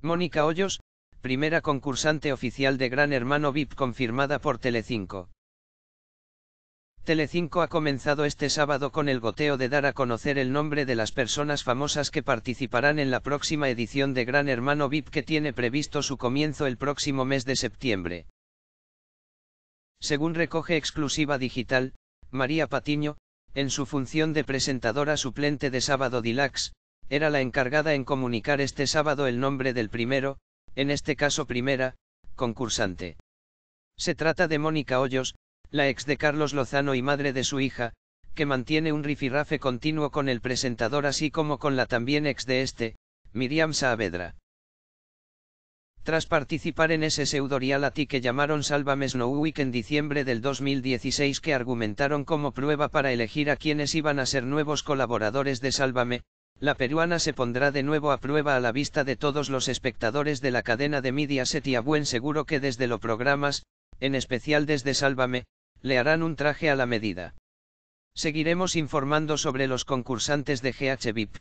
Mónica Hoyos, primera concursante oficial de Gran Hermano VIP confirmada por Telecinco. Telecinco ha comenzado este sábado con el goteo de dar a conocer el nombre de las personas famosas que participarán en la próxima edición de Gran Hermano VIP que tiene previsto su comienzo el próximo mes de septiembre. Según recoge exclusiva digital, María Patiño, en su función de presentadora suplente de Sábado Deluxe era la encargada en comunicar este sábado el nombre del primero, en este caso primera, concursante. Se trata de Mónica Hoyos, la ex de Carlos Lozano y madre de su hija, que mantiene un rifirrafe continuo con el presentador así como con la también ex de este, Miriam Saavedra. Tras participar en ese a ti que llamaron Sálvame Week en diciembre del 2016 que argumentaron como prueba para elegir a quienes iban a ser nuevos colaboradores de Sálvame, la peruana se pondrá de nuevo a prueba a la vista de todos los espectadores de la cadena de Mediaset y a buen seguro que desde los programas, en especial desde Sálvame, le harán un traje a la medida. Seguiremos informando sobre los concursantes de GH VIP.